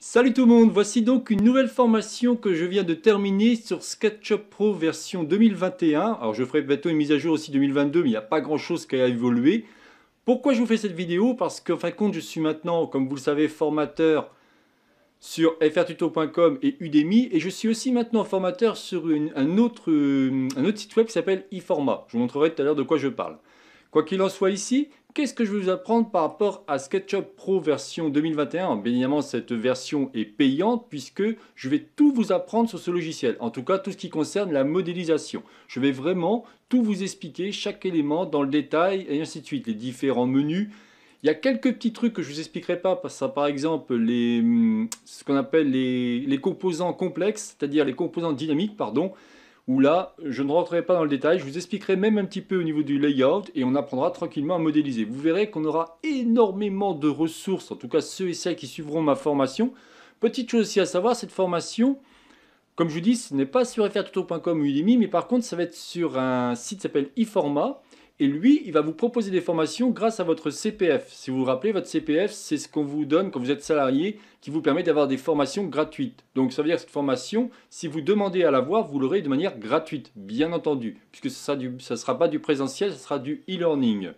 Salut tout le monde, voici donc une nouvelle formation que je viens de terminer sur SketchUp Pro version 2021. Alors je ferai bientôt une mise à jour aussi 2022, mais il n'y a pas grand chose qui a évolué. Pourquoi je vous fais cette vidéo Parce qu'en fin de compte, je suis maintenant, comme vous le savez, formateur sur frtuto.com et Udemy, et je suis aussi maintenant formateur sur un, autre, euh, un autre site web qui s'appelle e je vous montrerai tout à l'heure de quoi je parle. Quoi qu'il en soit ici, qu'est-ce que je vais vous apprendre par rapport à SketchUp Pro version 2021 Bien évidemment, cette version est payante puisque je vais tout vous apprendre sur ce logiciel. En tout cas, tout ce qui concerne la modélisation. Je vais vraiment tout vous expliquer, chaque élément dans le détail et ainsi de suite, les différents menus. Il y a quelques petits trucs que je ne vous expliquerai pas, parce que par exemple hum, ce qu'on appelle les composants complexes, c'est-à-dire les composants dynamiques, pardon, où là, je ne rentrerai pas dans le détail, je vous expliquerai même un petit peu au niveau du layout et on apprendra tranquillement à modéliser. Vous verrez qu'on aura énormément de ressources, en tout cas ceux et celles qui suivront ma formation. Petite chose aussi à savoir, cette formation, comme je vous dis, ce n'est pas sur frtuto.com ou Udemy, mais par contre, ça va être sur un site qui s'appelle e et lui, il va vous proposer des formations grâce à votre CPF. Si vous vous rappelez, votre CPF, c'est ce qu'on vous donne quand vous êtes salarié qui vous permet d'avoir des formations gratuites. Donc ça veut dire que cette formation, si vous demandez à l'avoir, vous l'aurez de manière gratuite, bien entendu, puisque ça ne sera pas du présentiel, ça sera du e-learning.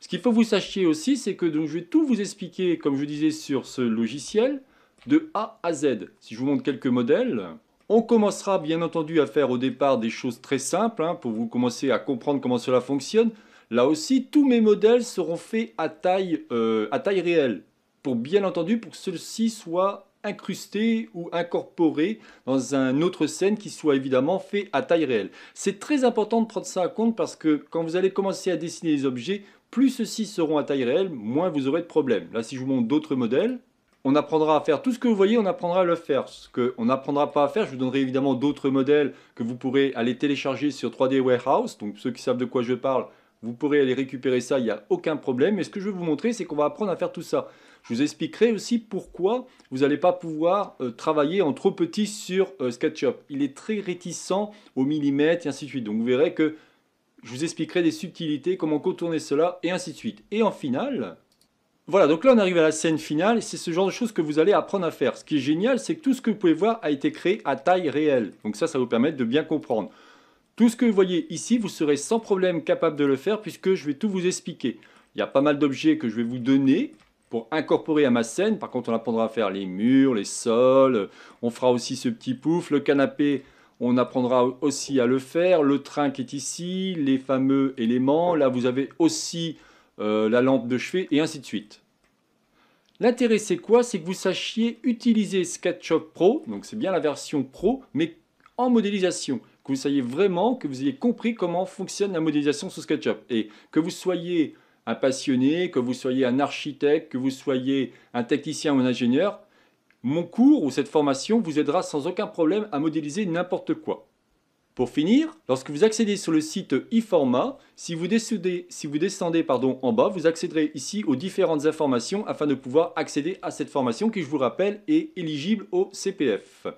Ce qu'il faut que vous sachiez aussi, c'est que donc, je vais tout vous expliquer, comme je disais, sur ce logiciel, de A à Z. Si je vous montre quelques modèles, on commencera bien entendu à faire au départ des choses très simples hein, pour vous commencer à comprendre comment cela fonctionne. Là aussi, tous mes modèles seront faits à taille, euh, à taille réelle, pour bien entendu pour que ceux-ci soient incrustés ou incorporés dans un autre scène qui soit évidemment fait à taille réelle. C'est très important de prendre ça en compte parce que quand vous allez commencer à dessiner les objets, plus ceux-ci seront à taille réelle, moins vous aurez de problèmes. Là, si je vous montre d'autres modèles, on apprendra à faire tout ce que vous voyez, on apprendra à le faire. Ce qu'on n'apprendra pas à faire, je vous donnerai évidemment d'autres modèles que vous pourrez aller télécharger sur 3D Warehouse. Donc ceux qui savent de quoi je parle, vous pourrez aller récupérer ça, il n'y a aucun problème. Mais ce que je vais vous montrer, c'est qu'on va apprendre à faire tout ça. Je vous expliquerai aussi pourquoi vous n'allez pas pouvoir euh, travailler en trop petit sur euh, SketchUp. Il est très réticent au millimètre et ainsi de suite. Donc vous verrez que je vous expliquerai des subtilités, comment contourner cela et ainsi de suite. Et en finale, voilà, donc là on arrive à la scène finale, c'est ce genre de choses que vous allez apprendre à faire. Ce qui est génial, c'est que tout ce que vous pouvez voir a été créé à taille réelle. Donc ça, ça vous permet de bien comprendre. Tout ce que vous voyez ici, vous serez sans problème capable de le faire puisque je vais tout vous expliquer. Il y a pas mal d'objets que je vais vous donner pour incorporer à ma scène. Par contre, on apprendra à faire les murs, les sols, on fera aussi ce petit pouf, le canapé, on apprendra aussi à le faire, le train qui est ici, les fameux éléments. Là, vous avez aussi euh, la lampe de chevet, et ainsi de suite. L'intérêt, c'est quoi C'est que vous sachiez utiliser SketchUp Pro, donc c'est bien la version Pro, mais en modélisation. Que vous sachiez vraiment, que vous ayez compris comment fonctionne la modélisation sous SketchUp. Et que vous soyez un passionné, que vous soyez un architecte, que vous soyez un technicien ou un ingénieur, mon cours ou cette formation vous aidera sans aucun problème à modéliser n'importe quoi. Pour finir, lorsque vous accédez sur le site e-format, si vous descendez, si vous descendez pardon, en bas, vous accéderez ici aux différentes informations afin de pouvoir accéder à cette formation qui, je vous rappelle, est éligible au CPF.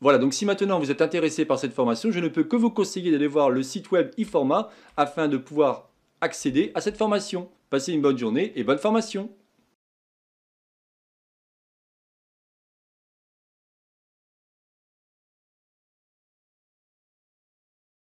Voilà, donc si maintenant vous êtes intéressé par cette formation, je ne peux que vous conseiller d'aller voir le site web e-format afin de pouvoir accéder à cette formation. Passez une bonne journée et bonne formation